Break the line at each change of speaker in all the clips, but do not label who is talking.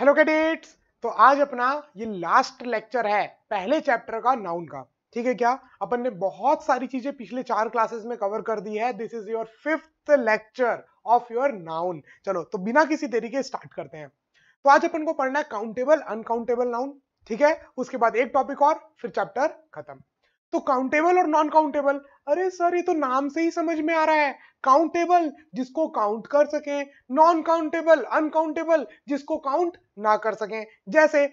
hello cadets तो आज अपना ये लास्ट लेक्चर है पहले चैप्टर का नाउन का ठीक है क्या अपन ने बहुत सारी चीजें पिछले चार क्लासेस में कवर कर दी है this is your fifth lecture of your noun चलो तो बिना किसी देरी के स्टार्ट करते हैं तो आज अपन को पढ़ना है काउंटेबल अनकाउंटेबल नाउन ठीक है उसके बाद एक टॉपिक और फिर चैप्टर खत्म तो काउंटेबल और नॉन काउंटेबल अरे सर ये तो नाम से ही समझ में आ रहा है काउंटेबल जिसको काउंट कर सके नॉन काउंटेबल अनकाउंटेबल जिसको काउंट ना कर सके जैसे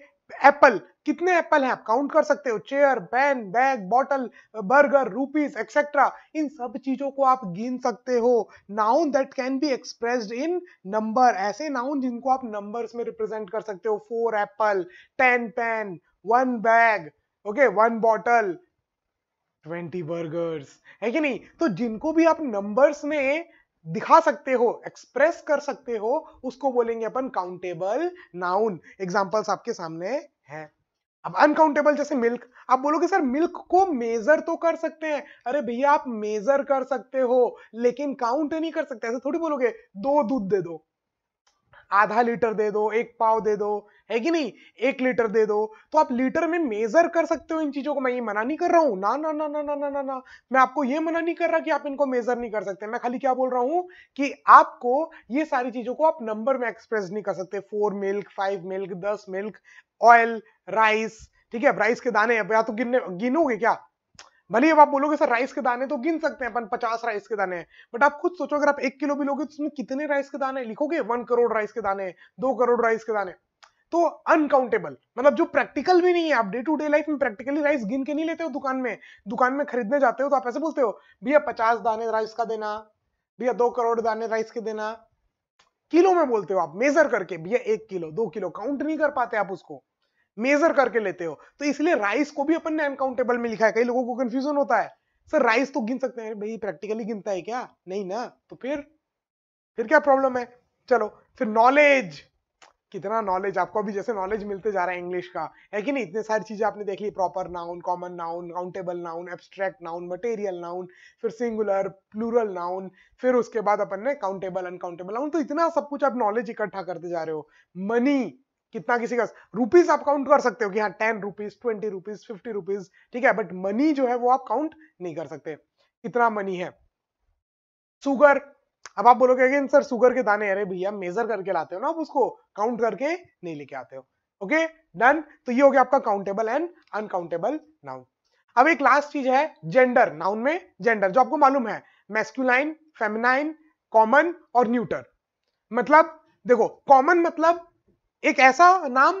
एप्पल कितने एप्पल हैं आप काउंट कर सकते हो chair pen bag bottle burger rupees etcetera इन सब चीजों को आप गिन सकते हो noun that can be expressed in number ऐसे नाउन जिनको आप नंबर्स में रिप्रेजेंट कर सकते हो four apple ten pen one bag okay one bottle twenty burgers है कि नहीं तो जिनको भी आप नंबर्स में दिखा सकते हो एक्सप्रेस कर सकते हो उसको बोलेंगे अपन काउंटेबल नाउन एग्जाम्पल्स आपके सामने है अब अनकाउंटेबल जैसे मिल्क आप बोलोगे सर मिल्क को मेजर तो कर सकते हैं अरे भैया आप मेजर कर सकते हो लेकिन काउंट नहीं कर सकते ऐसे थोड़ी बोलोगे दो दूध दे दो आधा लीटर दे दो एक पाव दे दो है कि नहीं एक लीटर दे दो तो आप लीटर में मेजर कर सकते हो इन चीजों को मैं ये मना नहीं कर रहा हूं ना ना ना ना ना ना ना ना मैं आपको ये मना नहीं कर रहा कि आप इनको मेजर नहीं कर सकते मैं खाली क्या बोल रहा हूं कि आपको ये सारी चीजों को आप नंबर में एक्सप्रेस नहीं कर सकते फोर मिल्क फाइव मिल्क दस मिल्क ऑयल राइस ठीक है राइस के दाने या तो गिनने गिनोगे क्या भले अब आप बोलोगे सर राइस के दाने तो गिन सकते हैं अपन पचास राइस के दाने बट आप खुद सोचो अगर आप एक किलो भी लोगे तो उसमें कितने राइस के दाने लिखोगे वन करोड़ राइस के दाने दो करोड़ राइस के दाने तो अनकाउंटेबल मतलब जो प्रैक्टिकल भी नहीं है आप डे टू डे लाइफ में प्रैक्टिकली राइस गिन के नहीं लेते हो दुकान में दुकान में खरीदने जाते हो तो आप ऐसे बोलते हो भैया पचास दाने राइस का देना भैया दो करोड़ दाने राइस के देना किलो में बोलते हो आप मेजर करके भैया एक किलो दो किलो काउंट नहीं कर पाते आप उसको मेजर करके लेते हो तो इसलिए राइस को भी अपन ने अनकाउंटेबल में लिखा है कई लोगों को कंफ्यूजन होता है सर राइस तो गिन सकते हैं भाई प्रैक्टिकली गिनता है क्या नहीं ना तो फिर फिर क्या प्रॉब्लम है चलो फिर नॉलेज कितना नॉलेज आपको अभी जैसे नॉलेज मिलते जा रहा है इंग्लिश का है कि नहीं इतने सारी चीजें आपने देख ली proper noun common noun countable noun abstract noun material noun फिर सिंगुलर प्लूरल नाउन फिर उसके बाद अपन ने काउंटेबल अनकाउंटेबल नाउन तो इतना सब कुछ आप नॉलेज इकट्ठा करते जा रहे हो मनी कितना किसी का रुपीज आप काउंट कर सकते हो कि हाँ ten rupees twenty rupees fifty rupees ठीक है बट मनी जो है वो आप काउंट नहीं कर सकते कितना मनी है सुगर अब आप बोलोगे अगेन सर सुगर के दाने अरे भैया मेजर करके लाते हो ना आप उसको काउंट करके नहीं लेके आते हो ओके डन तो ये हो गया आपका काउंटेबल एंड अनकाउंटेबल नाउन अब एक लास्ट चीज है जेंडर नाउन में जेंडर जो आपको मालूम है मैस्कुलाइन फेमिनाइन कॉमन और न्यूटर मतलब देखो कॉमन मतलब एक ऐसा नाम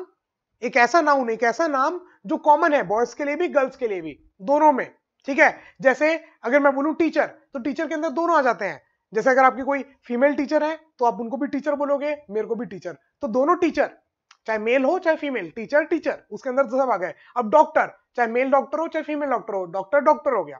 एक ऐसा नाउन एक ऐसा नाम जो कॉमन है बॉयज के लिए भी गर्ल्स के लिए भी दोनों में ठीक है जैसे अगर मैं बोलूं टीचर तो टीचर के अंदर दोनों आ जाते हैं जैसे अगर आपकी कोई फीमेल टीचर है तो आप उनको भी टीचर बोलोगे मेरे को भी टीचर तो दोनों टीचर चाहे मेल हो चाहे फीमेल टीचर टीचर उसके अंदर सब आ गए अब डॉक्टर चाहे मेल डॉक्टर हो चाहे फीमेल डॉक्टर हो डॉक्टर डॉक्टर हो गया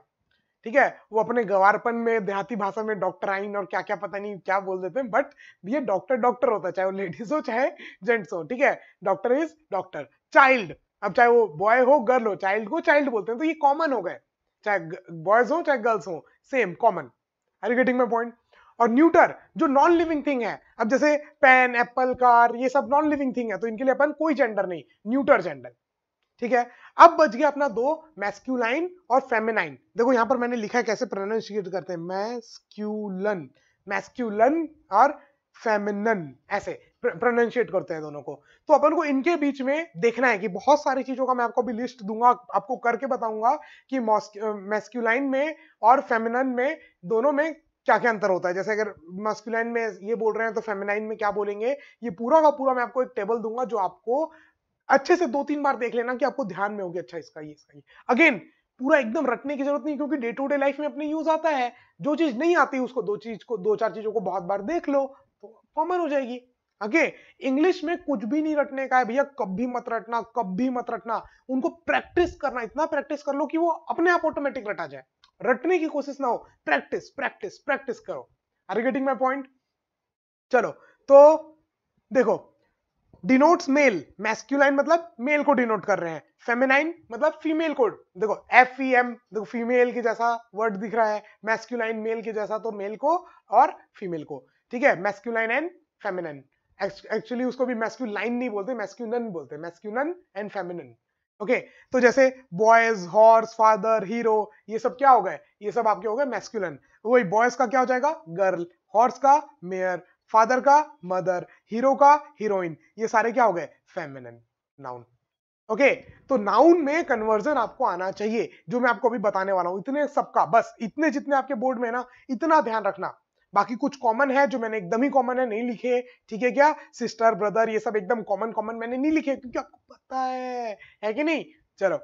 ठीक है वो अपने गवारपन में देहाती भाषा में डॉक्टर आइन और क्या क्या पता नहीं क्या बोल देते हैं बट ये डॉक्टर डॉक्टर होता है चाहे वो लेडीज हो चाहे जेंट्स हो ठीक है डॉक्टर इज डॉक्टर चाइल्ड अब चाहे वो बॉय हो गर्ल हो चाइल्ड को चाइल्ड बोलते हैं तो ये कॉमन हो गए चाहे बॉयज हो चाहे गर्ल्स हो same common are you getting my point और न्यूटर जो नॉन लिविंग थिंग है अब जैसे पेन एप्पल कार ये सब नॉन लिविंग थिंग है तो इनके लिए अपन कोई जेंडर नहीं न्यूटर जेंडर ठीक है अब बच गया अपना दो मैस्क्यूलाइन और फेमेनाइन देखो यहां पर मैंने लिखा है कैसे प्रोनाउंसिएट करते हैं मैस्क्यूलन मैस्क्यूलन और फेमिनन ऐसे प्रोनाउंशिएट करते हैं दोनों को तो अपन को इनके बीच में देखना है कि बहुत सारी चीजों का मैं आपको भी लिस्ट दूंगा आपको करके बताऊंगा कि मैस्क्यूलाइन में और फेमिनन में दोनों में क्या क्या अंतर होता है जैसे अगर मस्कुलाइन में ये बोल रहे हैं तो फेमिनाइन में क्या बोलेंगे ये पूरा का पूरा मैं आपको एक टेबल दूंगा जो आपको अच्छे से दो तीन बार देख लेना कि आपको ध्यान में होगी अच्छा इसका ये इसका ये अगेन पूरा एकदम रटने की जरूरत नहीं क्योंकि डे टू डे लाइफ में अपने यूज आता है जो चीज नहीं आती उसको दो चीज को दो चार चीजों को बहुत बार देख लो तो कॉमन हो जाएगी okay, इंग्लिश में कुछ भी नहीं रटने का है भैया कब भी मत रटना कब भी मत रटना उनको प्रैक्टिस करना इतना प्रैक्टिस कर लो कि वो अपने आप ऑटोमेटिक रटा जाए रटने की कोशिश ना हो प्रैक्टिस प्रैक्टिस प्रैक्टिस करो are you getting my point चलो तो देखो डिनोट्स मेल मैस्क्यूलाइन मतलब मेल को डिनोट कर रहे हैं फेमिनाइन मतलब फीमेल को देखो एफ ई एम देखो फीमेल के जैसा वर्ड दिख रहा है मैस्क्यूलाइन मेल के जैसा तो मेल को और फीमेल को ठीक है मैस्क्यूलाइन एंड फेमिनाइन एक्चुअली उसको भी मैस्क्यूलाइन नहीं बोलते मैस्क्यूनन बोलते मैस्क्यूनन एंड फेमिनन ओके तो जैसे बॉयज हॉर्स फादर हीरो ये सब क्या हो गए ये सब आपके हो गए मैस्क्यूलन वही बॉयज का क्या हो जाएगा गर्ल हॉर्स का मेयर फादर का मदर हीरो का हीरोइन ये सारे क्या हो गए फेमिनिन नाउन ओके okay, तो नाउन में कन्वर्जन आपको आना चाहिए जो मैं आपको अभी बताने वाला हूं इतने सबका बस इतने जितने आपके बोर्ड में है ना इतना ध्यान रखना बाकी कुछ कॉमन है जो मैंने एकदम ही कॉमन है नहीं लिखे ठीक है क्या सिस्टर ब्रदर ये सब एकदम कॉमन कॉमन मैंने नहीं लिखे क्योंकि आपको पता है है कि नहीं चलो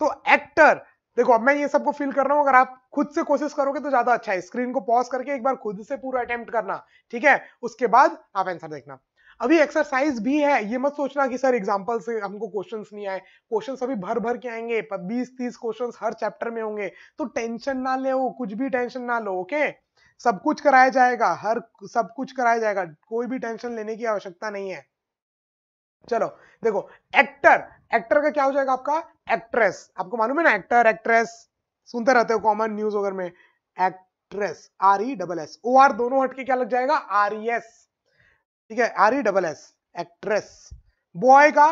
तो एक्टर देखो अब मैं ये सबको फील कर रहा हूं अगर आप खुद से कोशिश करोगे तो ज्यादा अच्छा है स्क्रीन को पॉज करके एक बार खुद से पूरा अटेम्प्ट करना ठीक है उसके बाद आप आंसर देखना अभी एक्सरसाइज भी है ये मत सोचना कि सर एग्जाम्पल से हमको क्वेश्चंस नहीं आए क्वेश्चंस अभी भर भर के आएंगे पर 20 तीस क्वेश्चंस हर चैप्टर में होंगे तो टेंशन ना ले कुछ भी टेंशन ना लो ओके सब कुछ कराया जाएगा हर सब कुछ कराया जाएगा कोई भी टेंशन लेने की आवश्यकता नहीं है चलो देखो एक्टर एक्टर का क्या हो जाएगा आपका एक्ट्रेस आपको मालूम है ना एक्टर एक्ट्रेस सुनते रहते हो कॉमन न्यूज वगैरह में actress R E double S O R दोनों हटके क्या लग जाएगा आर ई एस ठीक है R E double S actress boy का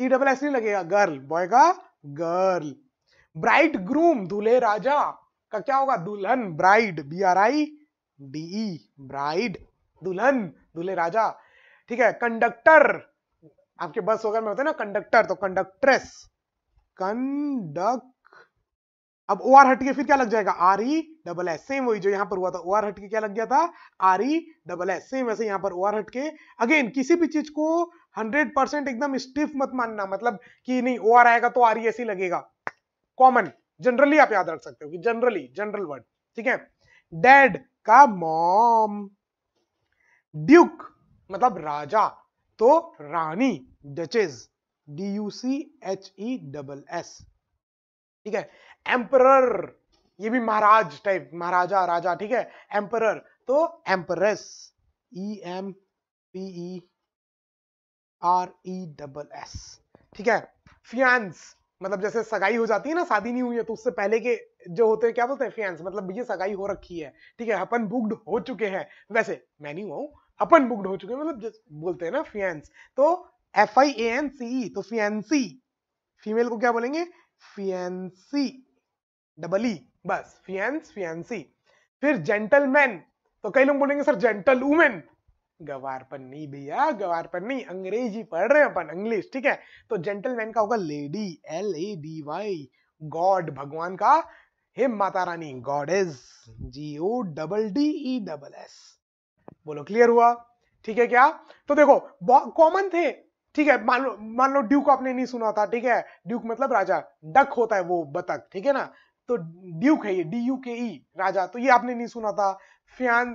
ई डबल एस नहीं लगेगा गर्ल बॉय का गर्ल ब्राइट ग्रूम दूल्हे राजा का क्या होगा दुल्हन bride B R I D E bride दुल्हन दूल्हे राजा ठीक है कंडक्टर आपके बस वगैरह में होते हैं ना कंडक्टर तो कंडक्ट्रेस कंडक्ट अब ओ आर हटके फिर क्या लग जाएगा R E double S same वही जो यहां पर हुआ था ओ आर हटके क्या लग गया था R E double S same वैसे यहां पर ओ आर हटके अगेन किसी भी चीज को हंड्रेड परसेंट एकदम स्टिफ मत मानना मतलब कि नहीं ओ आर आएगा तो आर ई e ऐसे लगेगा कॉमन जनरली आप याद रख सकते हो कि जनरली जनरल वर्ड ठीक है डैड का मॉम ड्यूक मतलब राजा तो रानी duchess D U C H E double S ठीक है एम्पर ये भी महाराज टाइप महाराजा राजा ठीक है एम्पर तो empress E M P E R E double S ठीक है फियांस मतलब जैसे सगाई हो जाती है ना शादी नहीं हुई है तो उससे पहले के जो होते हैं क्या बोलते हैं फियांस मतलब ये सगाई हो रखी है ठीक है अपन बुक्ड हो चुके हैं वैसे मैं नहीं हुआ हूं अपन बुक्ड हो चुके हैं मतलब बोलते हैं ना फियांस तो F I A N C तो फियंसी फीमेल को क्या बोलेंगे फियंसी डबल ई बस फियंस फियंसी फिर जेंटलमैन तो कई लोग बोलेंगे सर जेंटल वुमेन गवारपन नहीं भैया गवारपन नहीं अंग्रेजी पढ़ रहे हैं अपन इंग्लिश ठीक है तो जेंटलमैन का होगा lady L A D Y God भगवान का हे माता रानी God is G O double D E double S बोलो क्लियर हुआ ठीक है क्या तो देखो कॉमन थे ठीक है मान लो मान लो ड्यूक आपने नहीं सुना था ठीक है ड्यूक मतलब राजा डक होता है वो बतक ठीक है ना तो ड्यूक है ये डी यू के ई राजा तो ये आपने नहीं सुना था फियान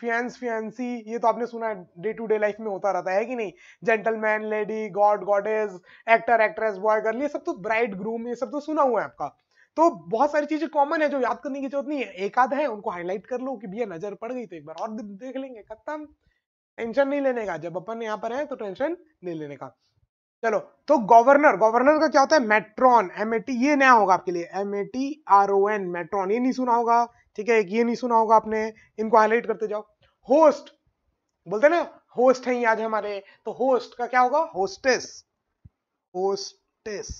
फियांस फियांसी ये तो आपने सुना है डे टू डे लाइफ में होता रहता है कि नहीं gentleman lady God goddess actor actress boy girl ये सब तो ब्राइड ग्रूम ये सब तो सुना हुआ है आपका तो बहुत सारी चीजें कॉमन है जो याद करने की जरूरत नहीं है एक आध है उनको हाईलाइट कर लो कि भैया नजर पड़ गई तो एक बार और देख लेंगे खत्म टेंशन नहीं लेने का जब अपन यहाँ पर है तो टेंशन नहीं लेने का चलो तो गवर्नर गवर्नर का क्या होता है मेट्रॉन एम ए टी ये नया होगा आपके लिए M A T R O N matron ये नहीं सुना होगा ठीक है ये नहीं सुना होगा आपने इनको हाईलाइट करते जाओ होस्ट बोलते ना होस्ट है आज हमारे तो होस्ट का क्या होगा होस्टेस होस्टेस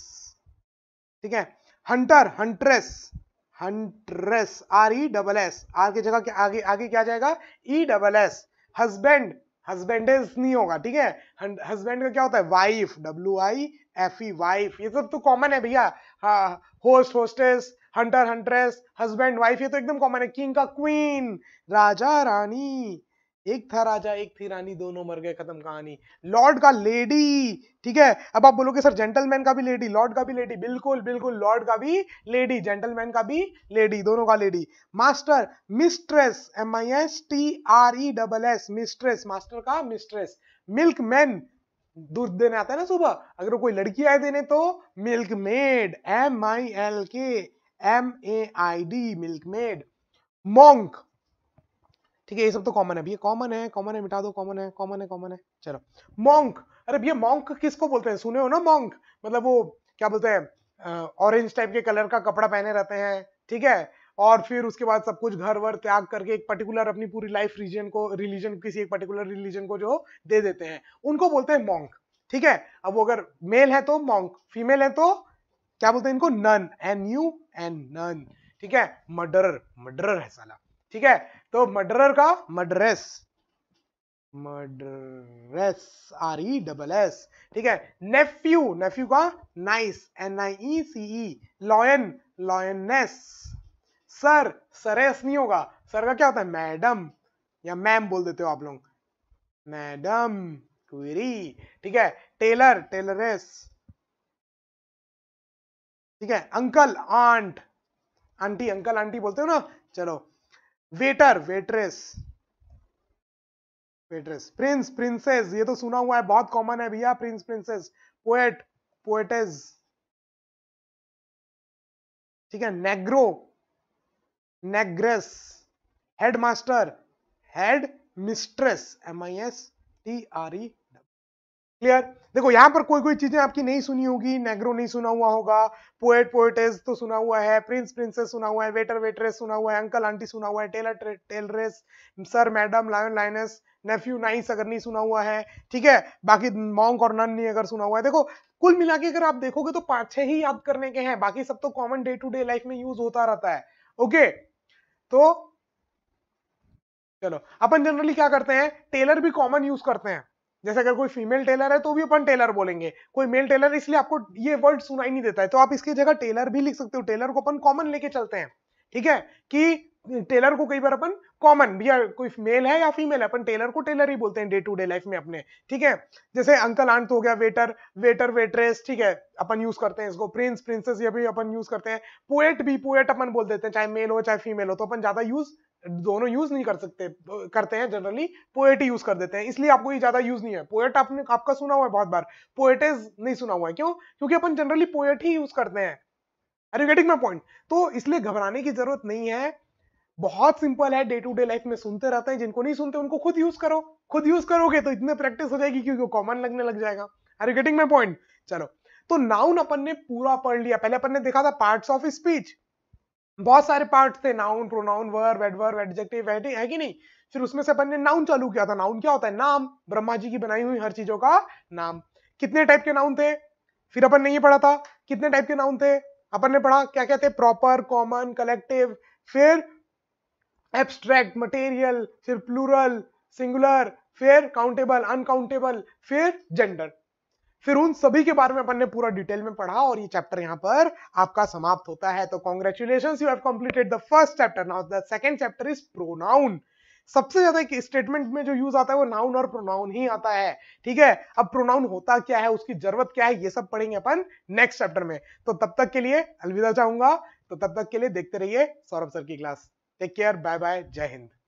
ठीक है hunter huntress huntress R E double S R की जगह आगे आगे क्या जाएगा E double S husband husband नहीं होगा ठीक है हस्बैंड का क्या होता है wife W I F E wife ये सब तो कॉमन है भैया host hostess hunter huntress husband wife ये तो एकदम कॉमन है किंग का क्वीन राजा रानी एक था राजा एक थी रानी दोनों मर गए खत्म कहानी लॉर्ड का लेडी ठीक है अब आप बोलोगे सर जेंटलमैन का भी लेडी लॉर्ड का भी लेडी बिल्कुल बिल्कुल लॉर्ड का भी लेडी जेंटलमैन का भी लेडी दोनों का lady master mistress M I S T R E double S mistress master का मिस्ट्रेस मिल्क मैन दूध देने आता है ना सुबह अगर कोई लड़की आए देने तो milk maid M I L K M A I D milk maid monk ठीक है ये सब तो कॉमन है भैया कॉमन है कॉमन है मिटा दो कॉमन है कॉमन है कॉमन है चलो मॉन्क अरे भैया मॉन्क किसको बोलते हैं सुने हो ना मॉन्क मतलब वो क्या बोलते हैं ऑरेंज टाइप के कलर का कपड़ा पहने रहते हैं ठीक है और फिर उसके बाद सब कुछ घर वर त्याग करके एक पर्टिकुलर अपनी पूरी लाइफ रीजन को रिलीजन किसी एक पर्टिकुलर रिलीजन को जो दे देते हैं उनको बोलते हैं मॉन्क ठीक है अब वो अगर मेल है तो मॉन्क फीमेल है तो क्या बोलते हैं इनको nun N U N nun ठीक है मर्डरर मर्डरर है साला ठीक है तो मर्डरर का murderess murderess R E double S ठीक है नेफ्यू नेफ्यू का niece N I E C E lion lioness sir siress नहीं होगा सर का क्या होता है मैडम या मैम बोल देते हो आप लोग मैडम क्वेरी ठीक है टेलर टेलरेस ठीक है uncle aunt aunty uncle aunty बोलते हो ना चलो waiter waitress waitress prince princess ये तो सुना हुआ है बहुत कॉमन है भैया प्रिंस प्रिंसेस पोएट पोएटेस ठीक है negro negress headmaster head mistress M I S T R E clear देखो यहाँ पर कोई कोई चीजें आपकी नहीं सुनी होगी नेग्रो नहीं सुना हुआ होगा पोएट पोएटेस तो सुना हुआ है प्रिंस प्रिंसेस सुना हुआ है वेटर वेटरेस सुना हुआ है अंकल आंटी सुना हुआ है tailor tailoress sir madam lion lioness nephew niece अगर नहीं सुना हुआ है ठीक है बाकी मॉन्क और नन नहीं अगर सुना हुआ है देखो कुल मिला के अगर आप देखोगे तो पांच छह ही याद करने के हैं बाकी सब तो common day to day life में यूज होता रहता है ओके तो चलो अपन जनरली क्या करते हैं टेलर भी कॉमन यूज करते हैं जैसे अगर कोई फीमेल टेलर है तो भी अपन टेलर बोलेंगे कोई मेल टेलर इसलिए आपको ये वर्ड सुनाई नहीं देता है तो आप इसकी जगह टेलर भी लिख सकते हो टेलर को अपन कॉमन लेके चलते हैं ठीक है कि टेलर को कई बार अपन कॉमन भैया कोई मेल है या फीमेल है अपन टेलर को टेलर ही बोलते हैं डे टू डे लाइफ में अपने ठीक है जैसे अंकल आंट हो गया वेटर वेटर वेटरेस ठीक है अपन यूज करते हैं इसको प्रिंस प्रिंसेस ये भी अपन यूज करते हैं पोएट भी पोएट अपन बोल देते हैं चाहे मेल हो चाहे फीमेल हो तो अपन ज्यादा यूज दोनों यूज नहीं कर सकते करते हैं जनरली पोएट ही यूज कर देते हैं इसलिए आपको ये ज्यादा यूज नहीं है पोएट आपने आपका सुना हुआ है बहुत बार पोएटेज नहीं सुना हुआ है क्यों क्योंकि अपन जनरली पोएट ही यूज करते हैं are you getting my point तो इसलिए घबराने की जरूरत नहीं है बहुत सिंपल है डे टू डे लाइफ में सुनते रहते हैं जिनको नहीं सुनते उनको खुद यूज करो खुद यूज करोगे तो इतने प्रैक्टिस हो जाएगी क्योंकि कॉमन लगने लग जाएगा are you getting my point चलो तो नाउन अपन ने पूरा पढ़ लिया पहले अपन ने देखा था पार्ट्स ऑफ स्पीच बहुत सारे पार्ट थे noun pronoun verb adverb adjective है कि नहीं फिर उसमें से अपन ने नाउन चालू किया था नाउन क्या होता है नाम ब्रह्मा जी की बनाई हुई हर चीजों का नाम कितने टाइप के नाउन थे फिर अपन ने ये पढ़ा था कितने टाइप के नाउन थे अपन ने पढ़ा क्या क्या थे प्रॉपर कॉमन कलेक्टिव फिर एब्स्ट्रैक्ट मटेरियल फिर प्लूरल सिंगुलर फिर काउंटेबल अनकाउंटेबल फिर जेंडर फिर उन सभी के बारे में अपन ने पूरा डिटेल में पढ़ा और ये चैप्टर यहाँ पर आपका समाप्त होता है तो congratulation you have completed the first chapter now the second chapter is pronoun सबसे ज्यादा स्टेटमेंट में जो यूज आता है वो नाउन और प्रोनाउन ही आता है ठीक है अब प्रोनाउन होता क्या है उसकी जरूरत क्या है ये सब पढ़ेंगे अपन नेक्स्ट चैप्टर में तो तब तक के लिए अलविदा चाहूंगा तो तब तक के लिए देखते रहिए सौरभ सर की class take care bye bye Jai Hind